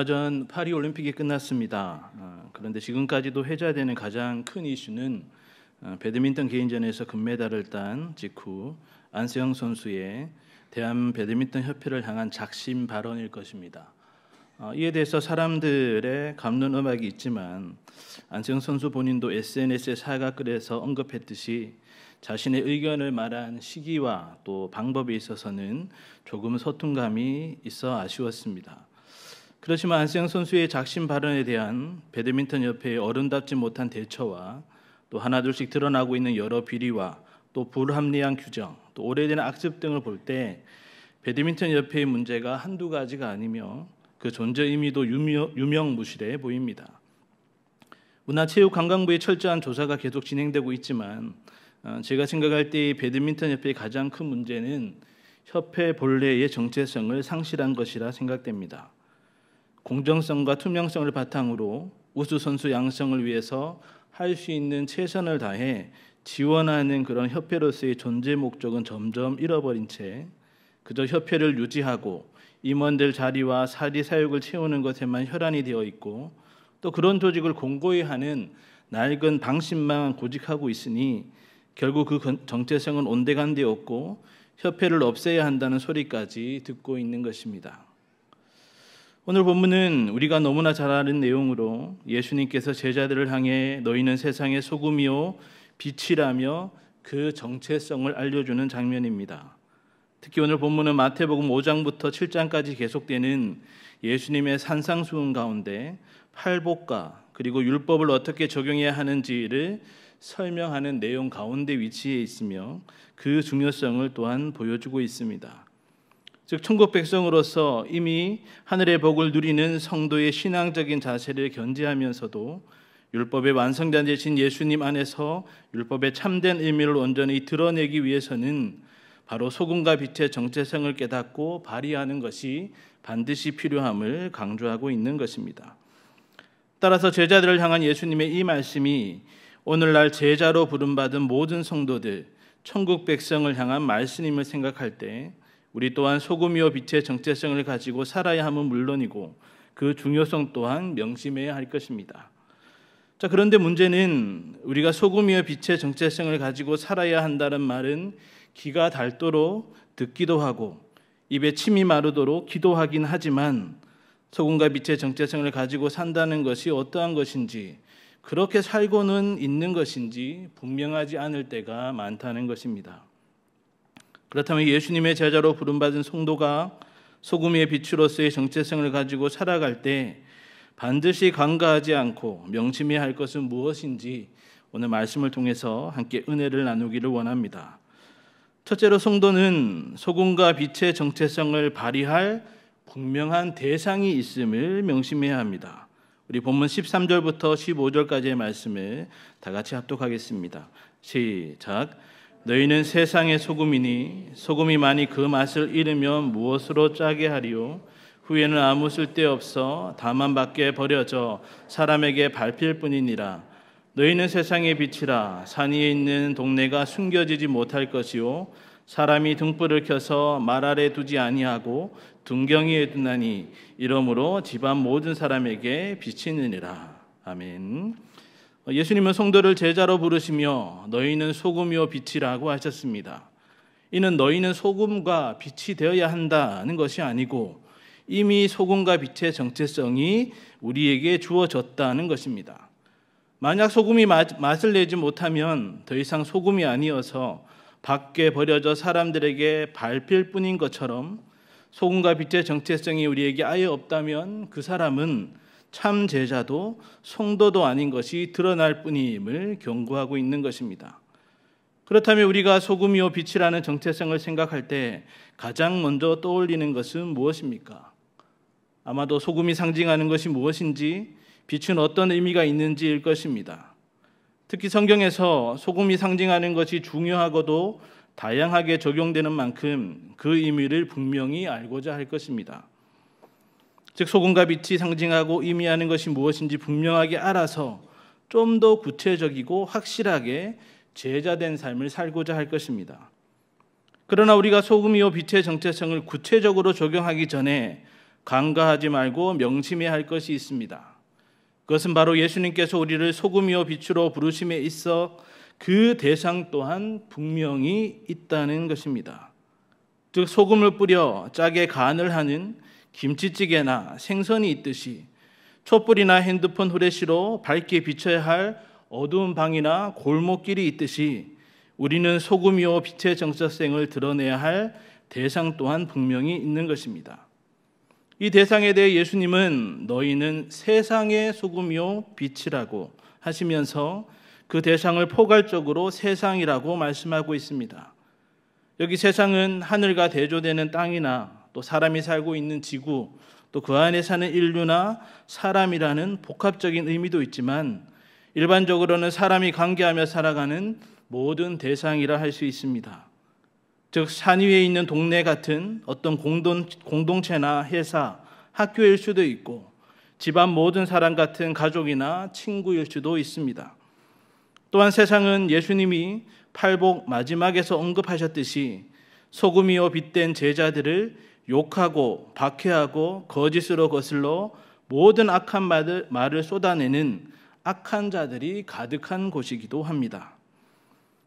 얼마 전 파리 올림픽이 끝났습니다. 어, 그런데 지금까지도 회자되는 가장 큰 이슈는 어, 배드민턴 개인전에서 금메달을 딴 직후 안세영 선수의 대한 배드민턴 협회를 향한 작심 발언일 것입니다. 어, 이에 대해서 사람들의 감론 음악이 있지만 안세영 선수 본인도 s n s 에 사과글에서 언급했듯이 자신의 의견을 말한 시기와 또 방법에 있어서는 조금 서툰감이 있어 아쉬웠습니다. 그렇지만 안세영 선수의 작심 발언에 대한 배드민턴 협회의 어른답지 못한 대처와 또 하나둘씩 드러나고 있는 여러 비리와 또 불합리한 규정, 또 오래된 악습 등을 볼 때 배드민턴 협회의 문제가 한두 가지가 아니며 그 존재 의미도 유명, 유명무실해 보입니다. 문화체육관광부의 철저한 조사가 계속 진행되고 있지만 어, 제가 생각할 때 배드민턴 협회의 가장 큰 문제는 협회 본래의 정체성을 상실한 것이라 생각됩니다. 공정성과 투명성을 바탕으로 우수 선수 양성을 위해서 할 수 있는 최선을 다해 지원하는 그런 협회로서의 존재 목적은 점점 잃어버린 채 그저 협회를 유지하고 임원들 자리와 사리 사욕을 채우는 것에만 혈안이 되어 있고 또 그런 조직을 공고히 하는 낡은 방식만 고집하고 있으니 결국 그 정체성은 온데간데 없고 협회를 없애야 한다는 소리까지 듣고 있는 것입니다. 오늘 본문은 우리가 너무나 잘 아는 내용으로 예수님께서 제자들을 향해 너희는 세상의 소금이요 빛이라며 그 정체성을 알려주는 장면입니다. 특히 오늘 본문은 마태복음 5장부터 7장까지 계속되는 예수님의 산상수훈 가운데 팔복과 그리고 율법을 어떻게 적용해야 하는지를 설명하는 내용 가운데 위치해 있으며 그 중요성을 또한 보여주고 있습니다. 즉 천국 백성으로서 이미 하늘의 복을 누리는 성도의 신앙적인 자세를 견지하면서도 율법의 완성자 되신 예수님 안에서 율법의 참된 의미를 온전히 드러내기 위해서는 바로 소금과 빛의 정체성을 깨닫고 발휘하는 것이 반드시 필요함을 강조하고 있는 것입니다. 따라서 제자들을 향한 예수님의 이 말씀이 오늘날 제자로 부름받은 모든 성도들, 천국 백성을 향한 말씀임을 생각할 때 우리 또한 소금이요 빛의 정체성을 가지고 살아야 함은 물론이고 그 중요성 또한 명심해야 할 것입니다. 자, 그런데 문제는 우리가 소금이요 빛의 정체성을 가지고 살아야 한다는 말은 귀가 닳도록 듣기도 하고 입에 침이 마르도록 기도하긴 하지만 소금과 빛의 정체성을 가지고 산다는 것이 어떠한 것인지 그렇게 살고는 있는 것인지 분명하지 않을 때가 많다는 것입니다. 그렇다면 예수님의 제자로 부름받은 성도가 소금의 빛으로서의 정체성을 가지고 살아갈 때 반드시 간과하지 않고 명심해야 할 것은 무엇인지 오늘 말씀을 통해서 함께 은혜를 나누기를 원합니다. 첫째로 성도는 소금과 빛의 정체성을 발휘할 분명한 대상이 있음을 명심해야 합니다. 우리 본문 13절부터 15절까지의 말씀을 다 같이 합독하겠습니다. 시작. 너희는 세상의 소금이니 소금이 많이 그 맛을 잃으면 무엇으로 짜게 하리요? 후에는 아무 쓸데 없어 다만 밖에 버려져 사람에게 밟힐 뿐이니라. 너희는 세상의 빛이라 산 위에 있는 동네가 숨겨지지 못할 것이요 사람이 등불을 켜서 말 아래 두지 아니하고 둥경이에 둔나니 이러므로 집안 모든 사람에게 비치느니라. 아멘. 예수님은 성도를 제자로 부르시며 너희는 소금이요 빛이라고 하셨습니다. 이는 너희는 소금과 빛이 되어야 한다는 것이 아니고 이미 소금과 빛의 정체성이 우리에게 주어졌다는 것입니다. 만약 소금이 맛을 내지 못하면 더 이상 소금이 아니어서 밖에 버려져 사람들에게 밟힐 뿐인 것처럼 소금과 빛의 정체성이 우리에게 아예 없다면 그 사람은 참 제자도 성도도 아닌 것이 드러날 뿐임을 경고하고 있는 것입니다. 그렇다면 우리가 소금이요 빛이라는 정체성을 생각할 때 가장 먼저 떠올리는 것은 무엇입니까? 아마도 소금이 상징하는 것이 무엇인지 빛은 어떤 의미가 있는지일 것입니다. 특히 성경에서 소금이 상징하는 것이 중요하고도 다양하게 적용되는 만큼 그 의미를 분명히 알고자 할 것입니다. 즉 소금과 빛이 상징하고 의미하는 것이 무엇인지 분명하게 알아서 좀 더 구체적이고 확실하게 제자된 삶을 살고자 할 것입니다. 그러나 우리가 소금이요 빛의 정체성을 구체적으로 적용하기 전에 간과하지 말고 명심해야 할 것이 있습니다. 그것은 바로 예수님께서 우리를 소금이요 빛으로 부르심에 있어 그 대상 또한 분명히 있다는 것입니다. 즉 소금을 뿌려 짜게 간을 하는 김치찌개나 생선이 있듯이 촛불이나 핸드폰 후레쉬로 밝게 비춰야 할 어두운 방이나 골목길이 있듯이 우리는 소금이요 빛의 정체성을 드러내야 할 대상 또한 분명히 있는 것입니다. 이 대상에 대해 예수님은 너희는 세상의 소금이요 빛이라고 하시면서 그 대상을 포괄적으로 세상이라고 말씀하고 있습니다. 여기 세상은 하늘과 대조되는 땅이나 또 사람이 살고 있는 지구, 또 그 안에 사는 인류나 사람이라는 복합적인 의미도 있지만 일반적으로는 사람이 관계하며 살아가는 모든 대상이라 할 수 있습니다. 즉, 산 위에 있는 동네 같은 어떤 공동, 체나 회사, 학교일 수도 있고, 집안 모든 사람 같은 가족이나 친구일 수도 있습니다. 또한 세상은 예수님이 팔복 마지막에서 언급하셨듯이 소금이요 빛된 제자들을 욕하고 박해하고 거짓으로 거슬러 모든 악한 말을, 말을 쏟아내는 악한 자들이 가득한 곳이기도 합니다.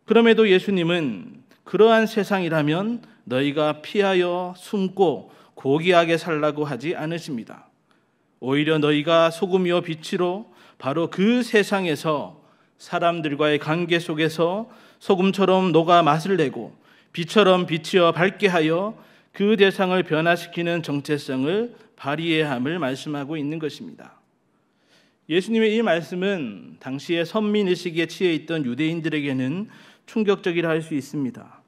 그럼에도 예수님은 그러한 세상이라면 너희가 피하여 숨고 고귀하게 살라고 하지 않으십니다. 오히려 너희가 소금이요 빛으로 바로 그 세상에서 사람들과의 관계 속에서 소금처럼 녹아 맛을 내고 빛처럼 비치어 밝게 하여 그 대상을 변화시키는 정체성을 발휘해야 함을 말씀하고 있는 것입니다. 예수님의 이 말씀은 당시의 선민 의식에 취해 있던 유대인들에게는 충격적이라 할 수 있습니다.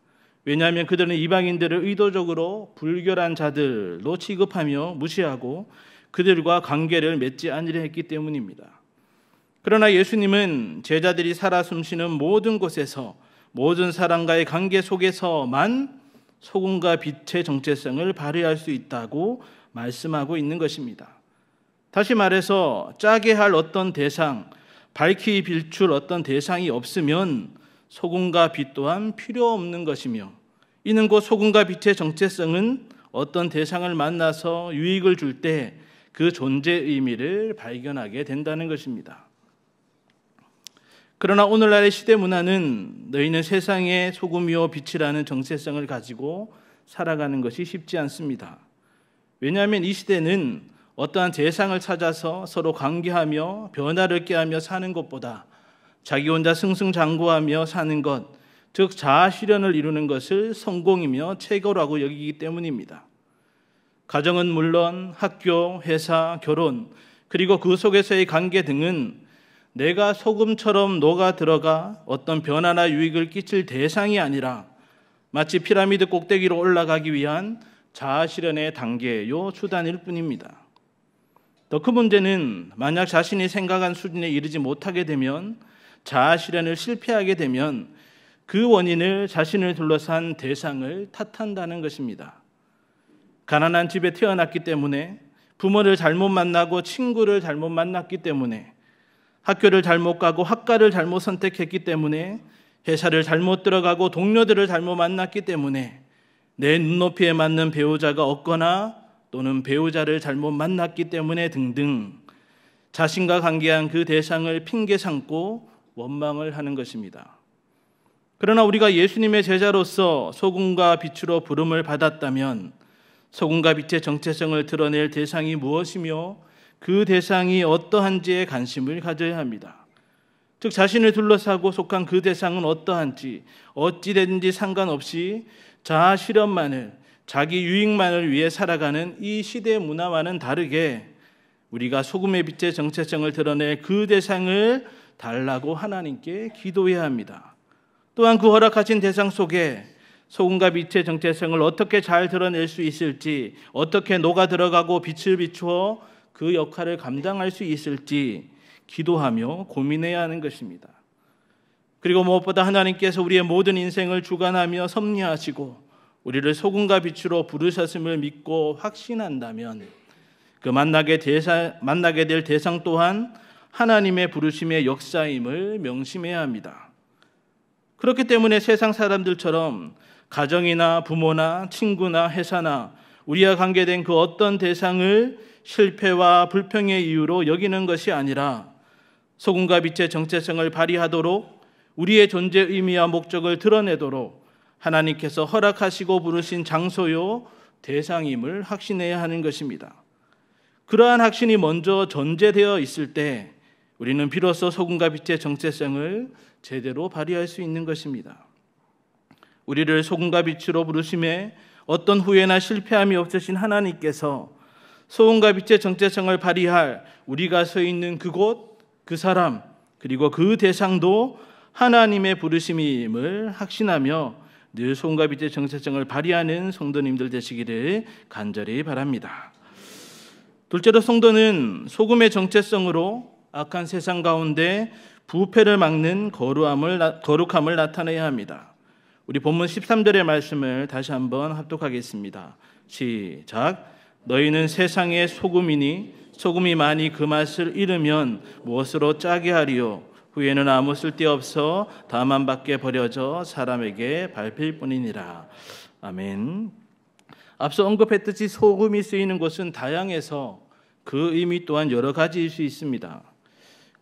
왜냐하면 그들은 이방인들을 의도적으로 불결한 자들로 취급하며 무시하고 그들과 관계를 맺지 않으려 했기 때문입니다. 그러나 예수님은 제자들이 살아 숨쉬는 모든 곳에서 모든 사람과의 관계 속에서만 소금과 빛의 정체성을 발휘할 수 있다고 말씀하고 있는 것입니다. 다시 말해서 짜게 할 어떤 대상, 밝히 빌출 어떤 대상이 없으면 소금과 빛 또한 필요 없는 것이며 이는 곧 소금과 빛의 정체성은 어떤 대상을 만나서 유익을 줄 때 그 존재 의미를 발견하게 된다는 것입니다. 그러나 오늘날의 시대 문화는 너희는 세상의 소금이요 빛이라는 정체성을 가지고 살아가는 것이 쉽지 않습니다. 왜냐하면 이 시대는 어떠한 대상을 찾아서 서로 관계하며 변화를 깨하며 사는 것보다 자기 혼자 승승장구하며 사는 것, 즉 자아 실현을 이루는 것을 성공이며 최고라고 여기기 때문입니다. 가정은 물론 학교, 회사, 결혼, 그리고 그 속에서의 관계 등은 내가 소금처럼 녹아 들어가 어떤 변화나 유익을 끼칠 대상이 아니라 마치 피라미드 꼭대기로 올라가기 위한 자아 실현의 단계요 수단일 뿐입니다. 더 큰 문제는 만약 자신이 생각한 수준에 이르지 못하게 되면 자아 실현을 실패하게 되면 그 원인을 자신을 둘러싼 대상을 탓한다는 것입니다. 가난한 집에 태어났기 때문에 부모를 잘못 만나고 친구를 잘못 만났기 때문에 학교를 잘못 가고 학과를 잘못 선택했기 때문에 회사를 잘못 들어가고 동료들을 잘못 만났기 때문에 내 눈높이에 맞는 배우자가 없거나 또는 배우자를 잘못 만났기 때문에 등등 자신과 관계한 그 대상을 핑계 삼고 원망을 하는 것입니다. 그러나 우리가 예수님의 제자로서 소금과 빛으로 부름을 받았다면 소금과 빛의 정체성을 드러낼 대상이 무엇이며 그 대상이 어떠한지에 관심을 가져야 합니다. 즉 자신을 둘러싸고 속한 그 대상은 어떠한지 어찌든지 상관없이 자아 실현만을 자기 유익만을 위해 살아가는 이 시대 문화와는 다르게 우리가 소금의 빛의 정체성을 드러낼 그 대상을 달라고 하나님께 기도해야 합니다. 또한 그 허락하신 대상 속에 소금과 빛의 정체성을 어떻게 잘 드러낼 수 있을지, 어떻게 녹아 들어가고 빛을 비추어 그 역할을 감당할 수 있을지 기도하며 고민해야 하는 것입니다. 그리고 무엇보다 하나님께서 우리의 모든 인생을 주관하며 섭리하시고 우리를 소금과 빛으로 부르셨음을 믿고 확신한다면 그 만나게, 대사, 만나게 될 대상 또한 하나님의 부르심의 역사임을 명심해야 합니다. 그렇기 때문에 세상 사람들처럼 가정이나 부모나 친구나 회사나 우리와 관계된 그 어떤 대상을 실패와 불평의 이유로 여기는 것이 아니라 소금과 빛의 정체성을 발휘하도록 우리의 존재 의미와 목적을 드러내도록 하나님께서 허락하시고 부르신 장소요 대상임을 확신해야 하는 것입니다. 그러한 확신이 먼저 전제되어 있을 때 우리는 비로소 소금과 빛의 정체성을 제대로 발휘할 수 있는 것입니다. 우리를 소금과 빛으로 부르심에 어떤 후회나 실패함이 없으신 하나님께서 소음과 빛의 정체성을 발휘할 우리가 서 있는 그곳, 그 사람, 그리고 그 대상도 하나님의 부르심임을 확신하며 늘 소음과 빛의 정체성을 발휘하는 성도님들 되시기를 간절히 바랍니다. 둘째로 성도는 소금의 정체성으로 악한 세상 가운데 부패를 막는 거룩함을, 거룩함을 나타내야 합니다. 우리 본문 13절의 말씀을 다시 한번 합독하겠습니다. 시작. 너희는 세상의 소금이니 소금이 많이 그 맛을 잃으면 무엇으로 짜게 하리요? 후에는 아무 쓸데 없어 다만 밖에 버려져 사람에게 밟힐 뿐이니라. 아멘. 앞서 언급했듯이 소금이 쓰이는 곳은 다양해서 그 의미 또한 여러 가지일 수 있습니다.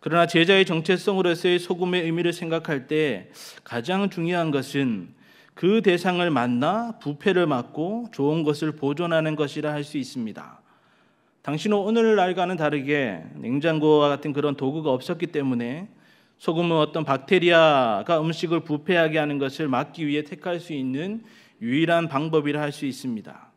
그러나 제자의 정체성으로서의 소금의 의미를 생각할 때 가장 중요한 것은 그 대상을 만나 부패를 막고 좋은 것을 보존하는 것이라 할 수 있습니다. 당신은 오늘날과는 다르게 냉장고와 같은 그런 도구가 없었기 때문에 소금은 어떤 박테리아가 음식을 부패하게 하는 것을 막기 위해 택할 수 있는 유일한 방법이라 할 수 있습니다.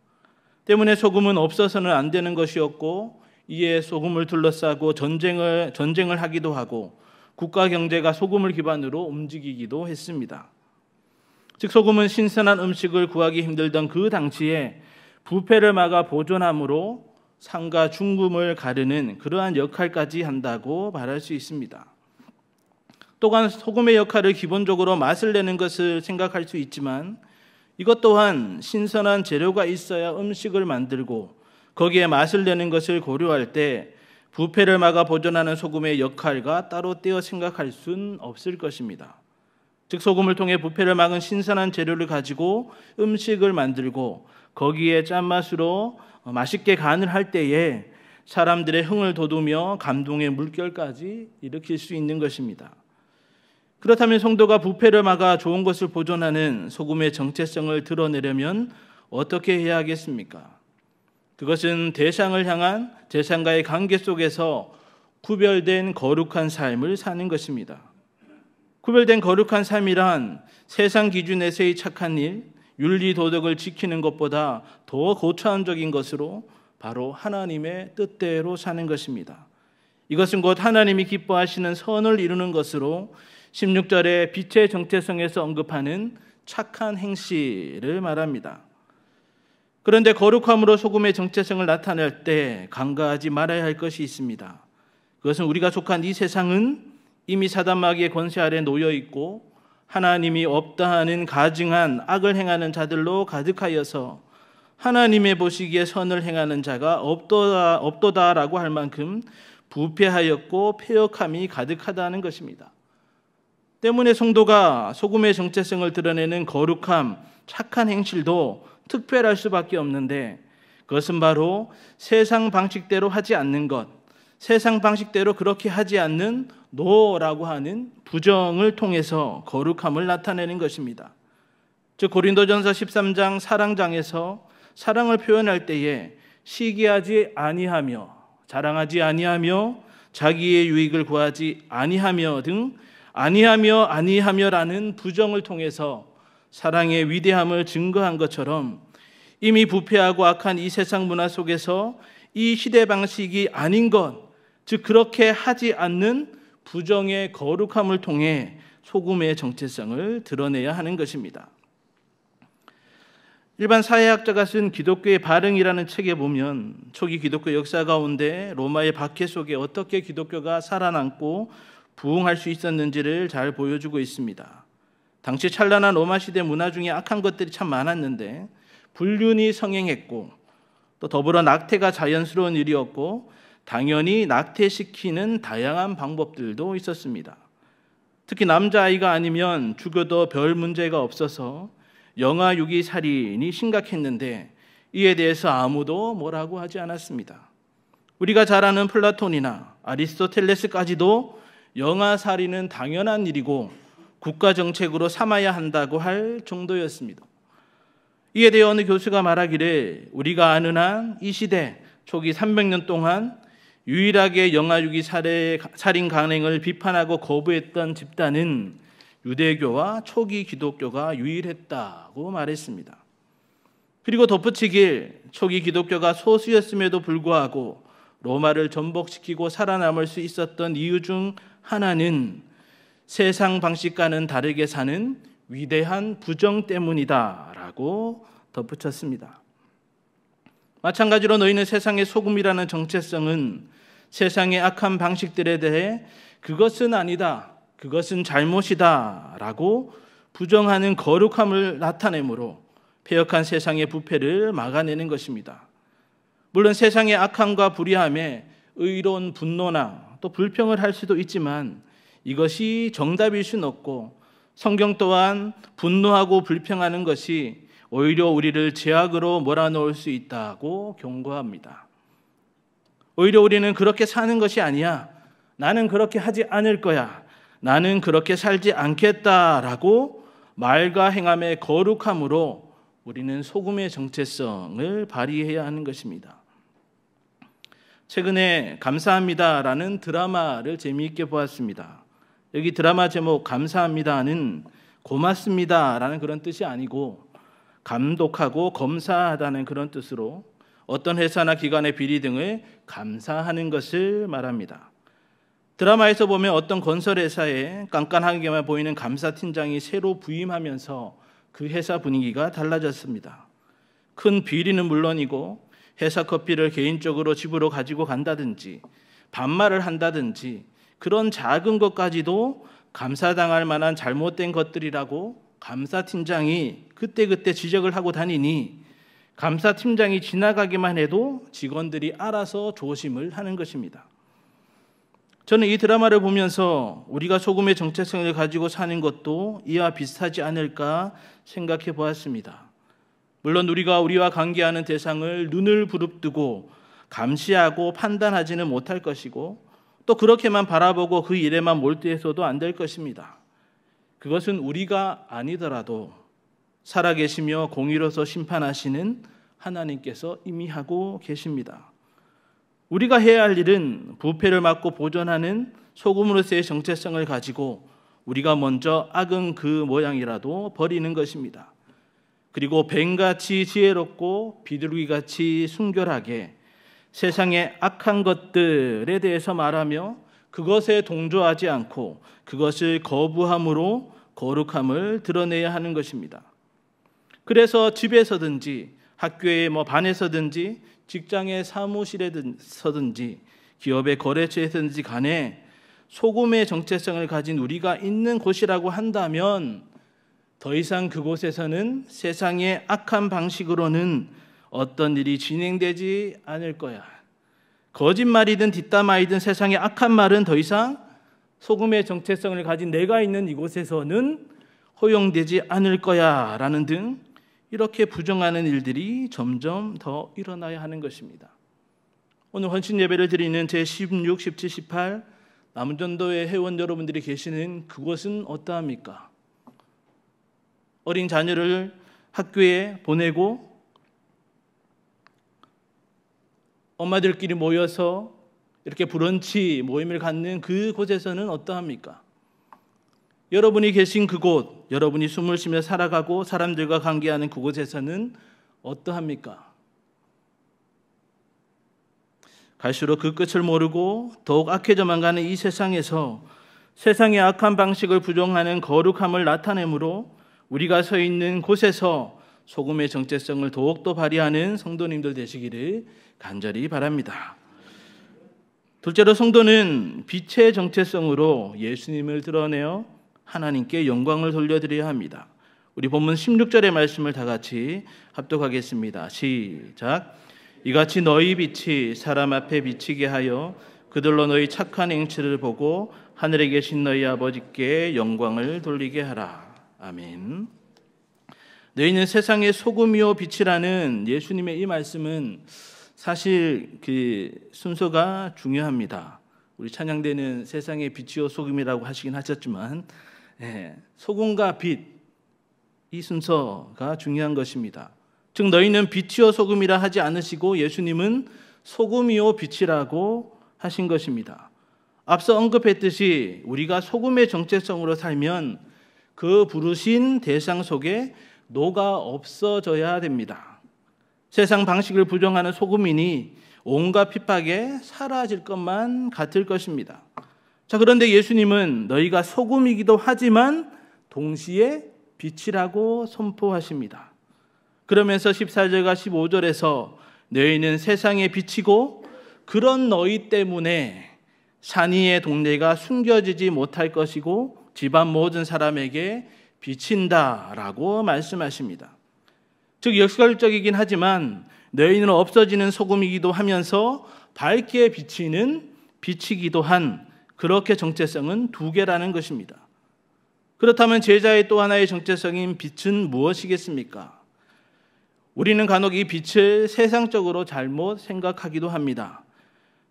때문에 소금은 없어서는 안 되는 것이었고 이에 소금을 둘러싸고 전쟁을 전쟁을 하기도 하고 국가 경제가 소금을 기반으로 움직이기도 했습니다. 즉 소금은 신선한 음식을 구하기 힘들던 그 당시에 부패를 막아 보존함으로 상가 중금을 가르는 그러한 역할까지 한다고 말할 수 있습니다. 또한 소금의 역할을 기본적으로 맛을 내는 것을 생각할 수 있지만 이것 또한 신선한 재료가 있어야 음식을 만들고 거기에 맛을 내는 것을 고려할 때 부패를 막아 보존하는 소금의 역할과 따로 떼어 생각할 순 없을 것입니다. 즉 소금을 통해 부패를 막은 신선한 재료를 가지고 음식을 만들고 거기에 짠맛으로 어, 맛있게 간을 할 때에 사람들의 흥을 돋우며 감동의 물결까지 일으킬 수 있는 것입니다. 그렇다면 성도가 부패를 막아 좋은 것을 보존하는 소금의 정체성을 드러내려면 어떻게 해야 하겠습니까? 그것은 대상을 향한 대상과의 관계 속에서 구별된 거룩한 삶을 사는 것입니다. 구별된 거룩한 삶이란 세상 기준에서의 착한 일, 윤리 도덕을 지키는 것보다 더 고차원적인 것으로 바로 하나님의 뜻대로 사는 것입니다. 이것은 곧 하나님이 기뻐하시는 선을 이루는 것으로 16절의 빛의 정체성에서 언급하는 착한 행실을 말합니다. 그런데 거룩함으로 소금의 정체성을 나타낼 때 간과하지 말아야 할 것이 있습니다. 그것은 우리가 속한 이 세상은 이미 사단 마귀의 권세 아래 놓여 있고 하나님이 없다 하는 가증한 악을 행하는 자들로 가득하여서 하나님의 보시기에 선을 행하는 자가 없도다 없도다라고 할 만큼 부패하였고 폐역함이 가득하다는 것입니다. 때문에 성도가 소금의 정체성을 드러내는 거룩함, 착한 행실도 특별할 수밖에 없는데 그것은 바로 세상 방식대로 하지 않는 것, 세상 방식대로 그렇게 하지 않는 노라고 하는 부정을 통해서 거룩함을 나타내는 것입니다. 즉 고린도전서 13장 사랑장에서 사랑을 표현할 때에 시기하지 아니하며 자랑하지 아니하며 자기의 유익을 구하지 아니하며 등 아니하며 아니하며라는 부정을 통해서 사랑의 위대함을 증거한 것처럼 이미 부패하고 악한 이 세상 문화 속에서 이 시대 방식이 아닌 것즉 그렇게 하지 않는 부정의 거룩함을 통해 소금의 정체성을 드러내야 하는 것입니다. 일반 사회학자가 쓴 기독교의 발흥이라는 책에 보면 초기 기독교 역사 가운데 로마의 박해 속에 어떻게 기독교가 살아남고 부흥할 수 있었는지를 잘 보여주고 있습니다. 당시 찬란한 로마 시대 문화 중에 악한 것들이 참 많았는데 불륜이 성행했고 또 더불어 낙태가 자연스러운 일이었고 당연히 낙태시키는 다양한 방법들도 있었습니다. 특히 남자아이가 아니면 죽여도 별 문제가 없어서 영아 유기 살인이 심각했는데 이에 대해서 아무도 뭐라고 하지 않았습니다. 우리가 잘 아는 플라톤이나 아리스토텔레스까지도 영아 살인은 당연한 일이고 국가 정책으로 삼아야 한다고 할 정도였습니다. 이에 대해 어느 교수가 말하기를 우리가 아는 한 이 시대 초기 300년 동안 유일하게 영아유기 살해, 살인 강행을 비판하고 거부했던 집단은 유대교와 초기 기독교가 유일했다고 말했습니다. 그리고 덧붙이길 초기 기독교가 소수였음에도 불구하고 로마를 전복시키고 살아남을 수 있었던 이유 중 하나는 세상 방식과는 다르게 사는 위대한 부정 때문이다라고 덧붙였습니다. 마찬가지로 너희는 세상의 소금이라는 정체성은 세상의 악한 방식들에 대해 그것은 아니다. 그것은 잘못이다라고 부정하는 거룩함을 나타내므로 폐역한 세상의 부패를 막아내는 것입니다. 물론 세상의 악함과 불의함에 의로운 분노나 또 불평을 할 수도 있지만 이것이 정답일 수는 없고 성경 또한 분노하고 불평하는 것이 오히려 우리를 제약으로 몰아넣을 수 있다고 경고합니다. 오히려 우리는 그렇게 사는 것이 아니야. 나는 그렇게 하지 않을 거야. 나는 그렇게 살지 않겠다라고 말과 행함의 거룩함으로 우리는 소금의 정체성을 발휘해야 하는 것입니다. 최근에 감사합니다라는 드라마를 재미있게 보았습니다. 여기 드라마 제목 감사합니다는 고맙습니다라는 그런 뜻이 아니고 감독하고 검사하다는 그런 뜻으로 어떤 회사나 기관의 비리 등을 감사하는 것을 말합니다. 드라마에서 보면 어떤 건설회사에 깐깐하게만 보이는 감사팀장이 새로 부임하면서 그 회사 분위기가 달라졌습니다. 큰 비리는 물론이고 회사 커피를 개인적으로 집으로 가지고 간다든지 반말을 한다든지 그런 작은 것까지도 감사당할 만한 잘못된 것들이라고 감사팀장이 그때그때 지적을 하고 다니니 감사 팀장이 지나가기만 해도 직원들이 알아서 조심을 하는 것입니다. 저는 이 드라마를 보면서 우리가 소금의 정체성을 가지고 사는 것도 이와 비슷하지 않을까 생각해 보았습니다. 물론 우리가 우리와 관계하는 대상을 눈을 부릅뜨고 감시하고 판단하지는 못할 것이고 또 그렇게만 바라보고 그 일에만 몰두해서도 안 될 것입니다. 그것은 우리가 아니더라도 살아계시며 공의로서 심판하시는 하나님께서 이미 하고 계십니다. 우리가 해야 할 일은 부패를 막고 보존하는 소금으로서의 정체성을 가지고 우리가 먼저 악은 그 모양이라도 버리는 것입니다. 그리고 뱀같이 지혜롭고 비둘기같이 순결하게 세상의 악한 것들에 대해서 말하며 그것에 동조하지 않고 그것을 거부함으로 거룩함을 드러내야 하는 것입니다. 그래서 집에서든지 학교의 뭐 반에서든지 직장의 사무실에서든지 기업의 거래처에서든지 간에 소금의 정체성을 가진 우리가 있는 곳이라고 한다면 더 이상 그곳에서는 세상의 악한 방식으로는 어떤 일이 진행되지 않을 거야. 거짓말이든 뒷담화이든 세상의 악한 말은 더 이상 소금의 정체성을 가진 내가 있는 이곳에서는 허용되지 않을 거야. 라는 등 이렇게 부정하는 일들이 점점 더 일어나야 하는 것입니다. 오늘 헌신 예배를 드리는 제 16, 17, 18 남전도의 회원 여러분들이 계시는 그곳은 어떠합니까? 어린 자녀를 학교에 보내고 엄마들끼리 모여서 이렇게 브런치 모임을 갖는 그곳에서는 어떠합니까? 여러분이 계신 그곳, 여러분이 숨을 쉬며 살아가고 사람들과 관계하는 그곳에서는 어떠합니까? 갈수록 그 끝을 모르고 더욱 악해져만 가는 이 세상에서 세상의 악한 방식을 부정하는 거룩함을 나타내므로 우리가 서 있는 곳에서 소금의 정체성을 더욱더 발휘하는 성도님들 되시기를 간절히 바랍니다. 둘째로 성도는 빛의 정체성으로 예수님을 드러내어 하나님께 영광을 돌려드려야 합니다. 우리 본문 16절의 말씀을 다 같이 합독하겠습니다. 시작. 이같이 너희 빛이 사람 앞에 비치게 하여 그들로 너희 착한 행치를 보고 하늘에 계신 너희 아버지께 영광을 돌리게 하라. 아멘. 너희는 세상의 소금이요 빛이라는 예수님의 이 말씀은 사실 그 순서가 중요합니다. 우리 찬양되는 세상의 빛이요 소금이라고 하시긴 하셨지만 예, 소금과 빛 이 순서가 중요한 것입니다. 즉 너희는 빛이요 소금이라 하지 않으시고 예수님은 소금이요 빛이라고 하신 것입니다. 앞서 언급했듯이 우리가 소금의 정체성으로 살면 그 부르신 대상 속에 노가 없어져야 됩니다. 세상 방식을 부정하는 소금이니 온갖 핍박에 사라질 것만 같을 것입니다. 자, 그런데 예수님은 너희가 소금이기도 하지만 동시에 빛이라고 선포하십니다. 그러면서 14절과 15절에서 너희는 세상의 빛이고 그런 너희 때문에 산이의 동네가 숨겨지지 못할 것이고 집안 모든 사람에게 비친다라고 말씀하십니다. 즉 역설적이긴 하지만 너희는 없어지는 소금이기도 하면서 밝게 비치는 빛이기도 한 그렇게 정체성은 두 개라는 것입니다. 그렇다면 제자의 또 하나의 정체성인 빛은 무엇이겠습니까? 우리는 간혹 이 빛을 세상적으로 잘못 생각하기도 합니다.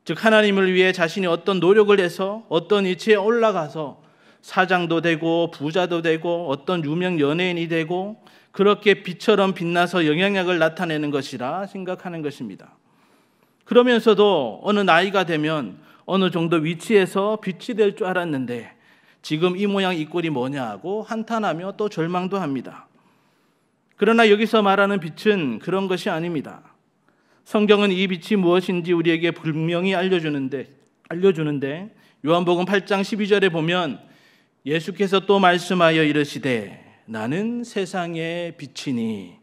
즉, 하나님을 위해 자신이 어떤 노력을 해서 어떤 위치에 올라가서 사장도 되고 부자도 되고 어떤 유명 연예인이 되고 그렇게 빛처럼 빛나서 영향력을 나타내는 것이라 생각하는 것입니다. 그러면서도 어느 나이가 되면 어느 정도 위치에서 빛이 될 줄 알았는데 지금 이 모양 이 꼴이 뭐냐고 한탄하며 또 절망도 합니다. 그러나 여기서 말하는 빛은 그런 것이 아닙니다. 성경은 이 빛이 무엇인지 우리에게 분명히 알려주는데 알려주는데 요한복음 8장 12절에 보면 예수께서 또 말씀하여 이르시되 나는 세상의 빛이니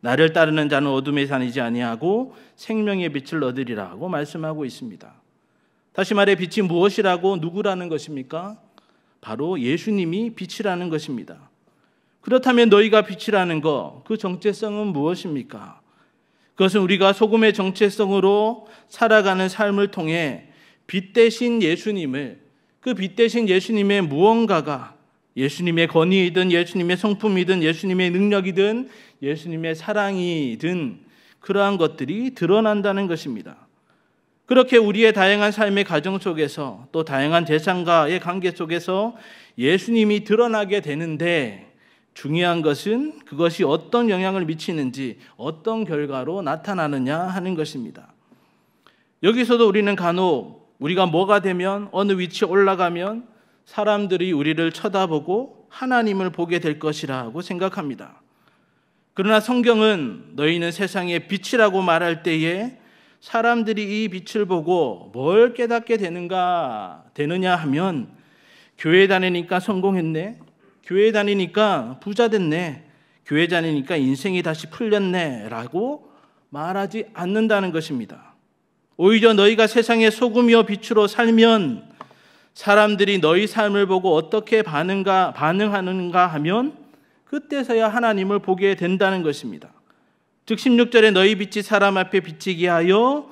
나를 따르는 자는 어둠에 산이지 아니하고 생명의 빛을 얻으리라 고 말씀하고 있습니다. 다시 말해 빛이 무엇이라고 누구라는 것입니까? 바로 예수님이 빛이라는 것입니다. 그렇다면 너희가 빛이라는 것, 그 정체성은 무엇입니까? 그것은 우리가 소금의 정체성으로 살아가는 삶을 통해 빛 대신 예수님을, 그 빛 대신 예수님의 무언가가 예수님의 권위이든 예수님의 성품이든 예수님의 능력이든 예수님의 사랑이든 그러한 것들이 드러난다는 것입니다. 그렇게 우리의 다양한 삶의 가정 속에서 또 다양한 대상과의 관계 속에서 예수님이 드러나게 되는데 중요한 것은 그것이 어떤 영향을 미치는지 어떤 결과로 나타나느냐 하는 것입니다. 여기서도 우리는 간혹 우리가 뭐가 되면 어느 위치에 올라가면 사람들이 우리를 쳐다보고 하나님을 보게 될 것이라고 생각합니다. 그러나 성경은 너희는 세상의 빛이라고 말할 때에 사람들이 이 빛을 보고 뭘 깨닫게 되는가 되느냐 하면 교회 다니니까 성공했네. 교회 다니니까 부자 됐네. 교회 다니니까 인생이 다시 풀렸네라고 말하지 않는다는 것입니다. 오히려 너희가 세상의 소금이요 빛으로 살면 사람들이 너희 삶을 보고 어떻게 반응가 반응하는가 하면 그때서야 하나님을 보게 된다는 것입니다. 즉 16절에 너희 빛이 사람 앞에 비치게 하여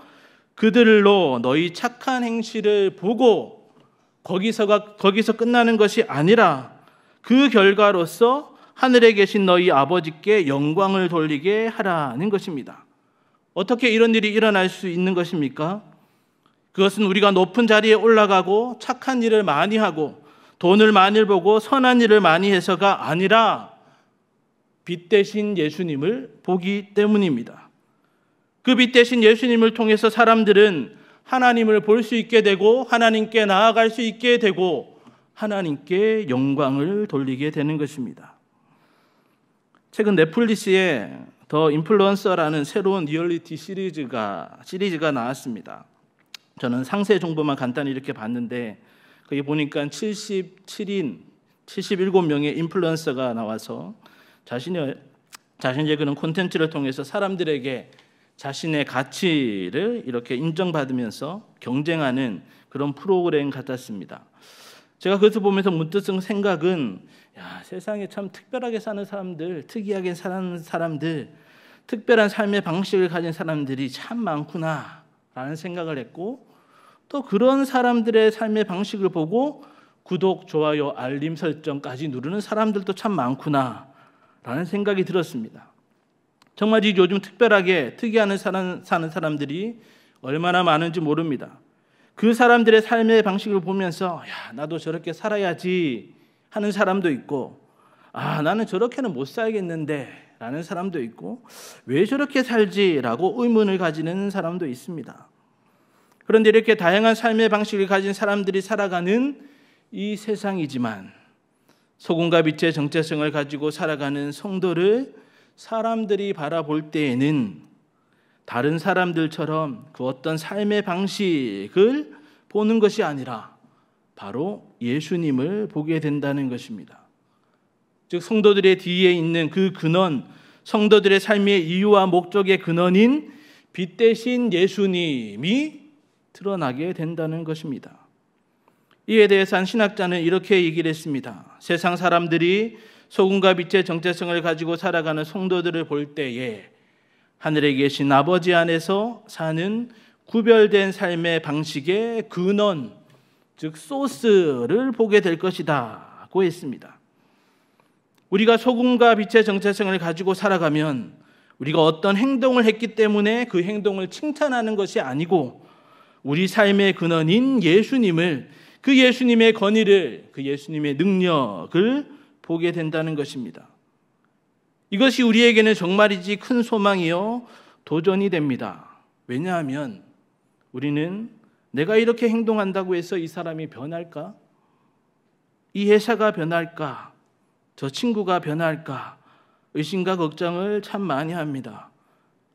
그들로 너희 착한 행실을 보고 거기서가 거기서 끝나는 것이 아니라 그 결과로서 하늘에 계신 너희 아버지께 영광을 돌리게 하라는 것입니다. 어떻게 이런 일이 일어날 수 있는 것입니까? 그것은 우리가 높은 자리에 올라가고 착한 일을 많이 하고 돈을 많이 보고 선한 일을 많이 해서가 아니라 빛 대신 예수님을 보기 때문입니다. 그 빛 대신 예수님을 통해서 사람들은 하나님을 볼 수 있게 되고 하나님께 나아갈 수 있게 되고 하나님께 영광을 돌리게 되는 것입니다. 최근 넷플릭스에 더 인플루언서라는 새로운 리얼리티 시리즈가 시리즈가 나왔습니다. 저는 상세 정보만 간단히 이렇게 봤는데 거기 보니까 77인 77명의 인플루언서가 나와서 자신의 자신의 그런 콘텐츠를 통해서 사람들에게 자신의 가치를 이렇게 인정받으면서 경쟁하는 그런 프로그램 같았습니다. 제가 그것을 보면서 문득 쓴 생각은 야, 세상에 참 특별하게 사는 사람들, 특이하게 사는 사람들, 특별한 삶의 방식을 가진 사람들이 참 많구나라는 생각을 했고 또 그런 사람들의 삶의 방식을 보고 구독, 좋아요, 알림 설정까지 누르는 사람들도 참 많구나. 라는 생각이 들었습니다. 정말 요즘 특별하게 특이하는 사람, 사는 사람들이 얼마나 많은지 모릅니다. 그 사람들의 삶의 방식을 보면서 야 나도 저렇게 살아야지 하는 사람도 있고 아 나는 저렇게는 못 살겠는데 라는 사람도 있고 왜 저렇게 살지라고 의문을 가지는 사람도 있습니다. 그런데 이렇게 다양한 삶의 방식을 가진 사람들이 살아가는 이 세상이지만 소금과 빛의 정체성을 가지고 살아가는 성도를 사람들이 바라볼 때에는 다른 사람들처럼 그 어떤 삶의 방식을 보는 것이 아니라 바로 예수님을 보게 된다는 것입니다. 즉 성도들의 뒤에 있는 그 근원, 성도들의 삶의 이유와 목적의 근원인 빛 대신 예수님이 드러나게 된다는 것입니다. 이에 대해서 한 신학자는 이렇게 얘기를 했습니다. 세상 사람들이 소금과 빛의 정체성을 가지고 살아가는 성도들을 볼 때에 하늘에 계신 아버지 안에서 사는 구별된 삶의 방식의 근원, 즉 소스를 보게 될 것이다고 했습니다. 우리가 소금과 빛의 정체성을 가지고 살아가면 우리가 어떤 행동을 했기 때문에 그 행동을 칭찬하는 것이 아니고 우리 삶의 근원인 예수님을 그 예수님의 권위를, 그 예수님의 능력을 보게 된다는 것입니다. 이것이 우리에게는 정말이지 큰 소망이요, 도전이 됩니다. 왜냐하면 우리는 내가 이렇게 행동한다고 해서 이 사람이 변할까? 이 회사가 변할까? 저 친구가 변할까? 의심과 걱정을 참 많이 합니다.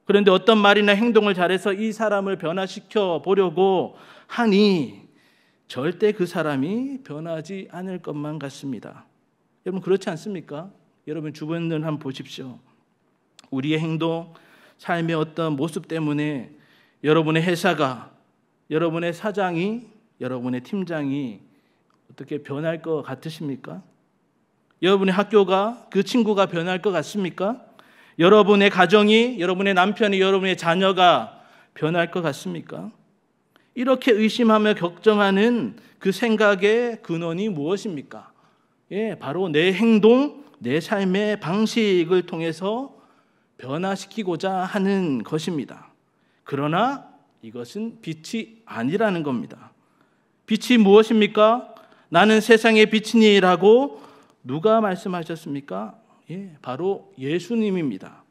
그런데 어떤 말이나 행동을 잘해서 이 사람을 변화시켜 보려고 하니 절대 그 사람이 변하지 않을 것만 같습니다. 여러분 그렇지 않습니까? 여러분 주변을 한번 보십시오. 우리의 행동, 삶의 어떤 모습 때문에 여러분의 회사가, 여러분의 사장이, 여러분의 팀장이 어떻게 변할 것 같으십니까? 여러분의 학교가 그 친구가 변할 것 같습니까? 여러분의 가정이, 여러분의 남편이, 여러분의 자녀가 변할 것 같습니까? 이렇게 의심하며 걱정하는 그 생각의 근원이 무엇입니까? 예, 바로 내 행동, 내 삶의 방식을 통해서 변화시키고자 하는 것입니다. 그러나 이것은 빛이 아니라는 겁니다. 빛이 무엇입니까? 나는 세상의 빛이니라고 누가 말씀하셨습니까? 예, 바로 예수님입니다.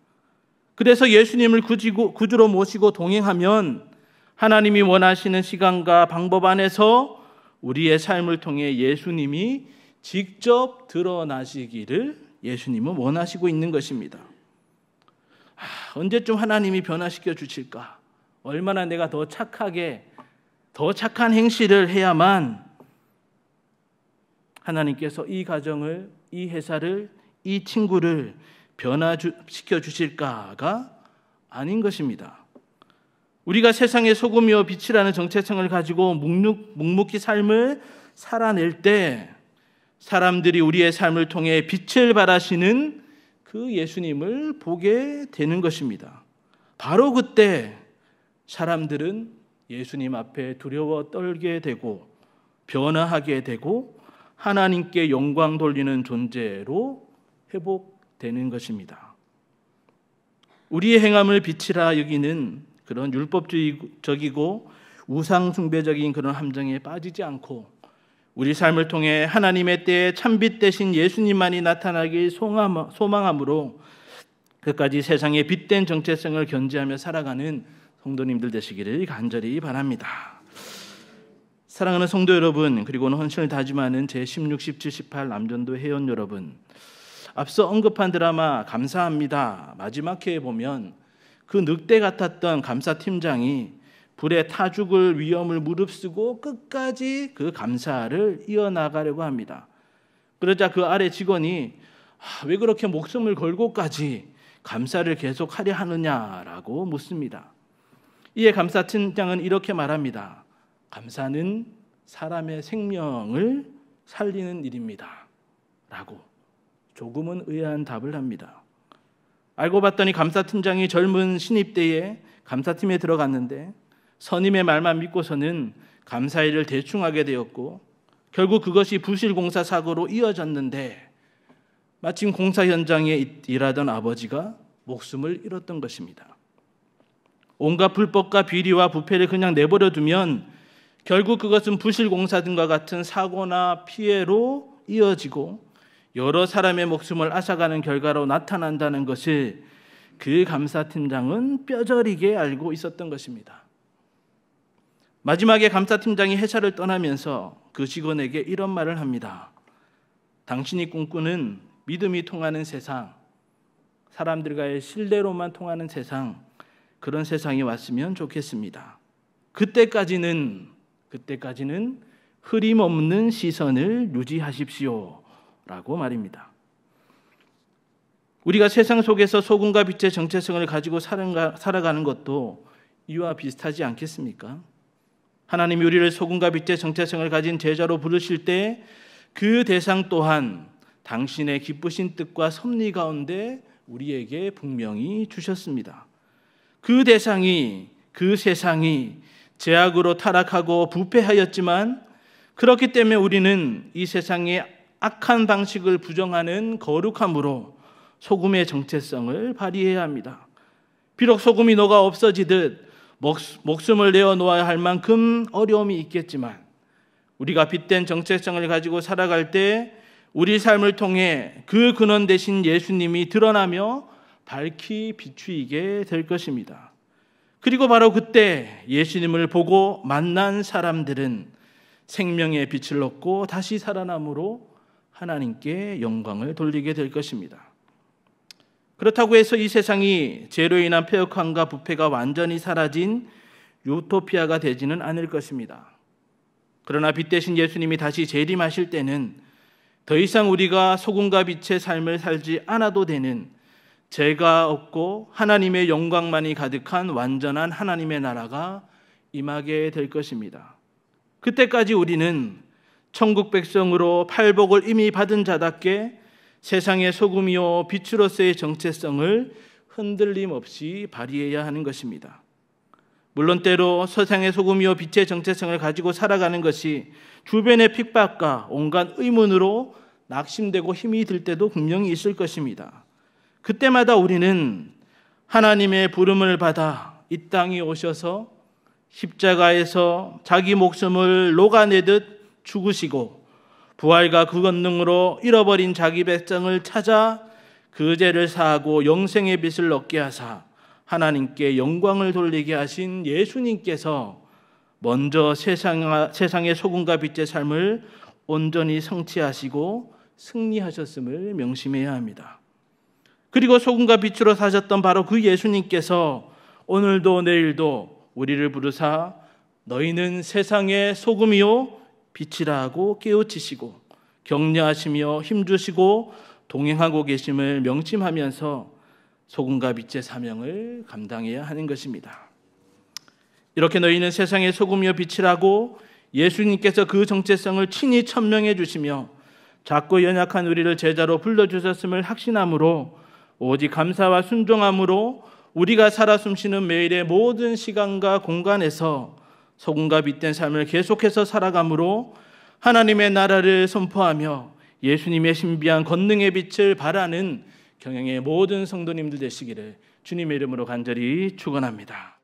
그래서 예수님을 구지고, 구주로 모시고 동행하면 하나님이 원하시는 시간과 방법 안에서 우리의 삶을 통해 예수님이 직접 드러나시기를 예수님은 원하시고 있는 것입니다. 아, 언제쯤 하나님이 변화시켜 주실까? 얼마나 내가 더 착하게, 더 착한 행실을 해야만 하나님께서 이 가정을, 이 회사를, 이 친구를 변화시켜 주실까가 아닌 것입니다. 우리가 세상의 소금이요 빛이라는 정체성을 가지고 묵묵, 묵묵히 삶을 살아낼 때 사람들이 우리의 삶을 통해 빛을 발하시는 그 예수님을 보게 되는 것입니다. 바로 그때 사람들은 예수님 앞에 두려워 떨게 되고 변화하게 되고 하나님께 영광 돌리는 존재로 회복되는 것입니다. 우리의 행함을 빛이라 여기는 그런 율법주의적이고 우상숭배적인 그런 함정에 빠지지 않고 우리 삶을 통해 하나님의 때에 참빛 대신 예수님만이 나타나길 소망함으로 끝까지 세상의 빛된 정체성을 견지하며 살아가는 성도님들 되시기를 간절히 바랍니다. 사랑하는 성도 여러분, 그리고는 헌신을 다짐하는 제 16, 17, 18 남전도 회원 여러분, 앞서 언급한 드라마 감사합니다 마지막 회에 보면 그 늑대 같았던 감사팀장이 불에 타 죽을 위험을 무릅쓰고 끝까지 그 감사를 이어나가려고 합니다. 그러자 그 아래 직원이 아, 왜 그렇게 목숨을 걸고까지 감사를 계속하려 하느냐라고 묻습니다. 이에 감사팀장은 이렇게 말합니다. 감사는 사람의 생명을 살리는 일입니다. 라고 조금은 의아한 답을 합니다. 알고 봤더니 감사팀장이 젊은 신입 때에 감사팀에 들어갔는데 선임의 말만 믿고서는 감사일을 대충 하게 되었고 결국 그것이 부실공사 사고로 이어졌는데 마침 공사 현장에 일하던 아버지가 목숨을 잃었던 것입니다. 온갖 불법과 비리와 부패를 그냥 내버려 두면 결국 그것은 부실공사 등과 같은 사고나 피해로 이어지고 여러 사람의 목숨을 앗아가는 결과로 나타난다는 것을 그 감사팀장은 뼈저리게 알고 있었던 것입니다. 마지막에 감사팀장이 회사를 떠나면서 그 직원에게 이런 말을 합니다. 당신이 꿈꾸는 믿음이 통하는 세상, 사람들과의 신뢰로만 통하는 세상, 그런 세상이 왔으면 좋겠습니다. 그때까지는, 그때까지는 흐림없는 시선을 유지하십시오. 라고 말입니다. 우리가 세상 속에서 소금과 빛의 정체성을 가지고 살아가는 것도 이와 비슷하지 않겠습니까? 하나님이 우리를 소금과 빛의 정체성을 가진 제자로 부르실 때 그 대상 또한 당신의 기쁘신 뜻과 섭리 가운데 우리에게 분명히 주셨습니다. 그 대상이 그 세상이 제약으로 타락하고 부패하였지만 그렇기 때문에 우리는 이 세상의 악한 방식을 부정하는 거룩함으로 소금의 정체성을 발휘해야 합니다. 비록 소금이 녹아 없어지듯 목숨을 내어 놓아야 할 만큼 어려움이 있겠지만 우리가 빛된 정체성을 가지고 살아갈 때 우리 삶을 통해 그 근원 대신 예수님이 드러나며 밝히 비추이게 될 것입니다. 그리고 바로 그때 예수님을 보고 만난 사람들은 생명의 빛을 얻고 다시 살아남으로 하나님께 영광을 돌리게 될 것입니다. 그렇다고 해서 이 세상이 죄로 인한 폐역함과 부패가 완전히 사라진 유토피아가 되지는 않을 것입니다. 그러나 빛 대신 예수님이 다시 재림하실 때는 더 이상 우리가 소금과 빛의 삶을 살지 않아도 되는 죄가 없고 하나님의 영광만이 가득한 완전한 하나님의 나라가 임하게 될 것입니다. 그때까지 우리는 천국 백성으로 팔복을 이미 받은 자답게 세상의 소금이요 빛으로서의 정체성을 흔들림 없이 발휘해야 하는 것입니다. 물론 때로 세상의 소금이요 빛의 정체성을 가지고 살아가는 것이 주변의 핍박과 온갖 의문으로 낙심되고 힘이 들 때도 분명히 있을 것입니다. 그때마다 우리는 하나님의 부름을 받아 이 땅에 오셔서 십자가에서 자기 목숨을 녹아내듯 죽으시고 부활과 그 권능으로 잃어버린 자기 백성을 찾아 그 죄를 사하고 영생의 빛을 얻게 하사 하나님께 영광을 돌리게 하신 예수님께서 먼저 세상, 세상의 소금과 빛의 삶을 온전히 성취하시고 승리하셨음을 명심해야 합니다. 그리고 소금과 빛으로 사셨던 바로 그 예수님께서 오늘도 내일도 우리를 부르사 너희는 세상의 소금이요 빛이라고 깨우치시고 격려하시며 힘주시고 동행하고 계심을 명심하면서 소금과 빛의 사명을 감당해야 하는 것입니다. 이렇게 너희는 세상의 소금이요 빛이라고 예수님께서 그 정체성을 친히 천명해 주시며 작고 연약한 우리를 제자로 불러 주셨음을 확신함으로 오직 감사와 순종함으로 우리가 살아 숨쉬는 매일의 모든 시간과 공간에서 소금과 빛된 삶을 계속해서 살아감으로 하나님의 나라를 선포하며 예수님의 신비한 권능의 빛을 바라는 경영의 모든 성도님들 되시기를 주님의 이름으로 간절히 축원합니다.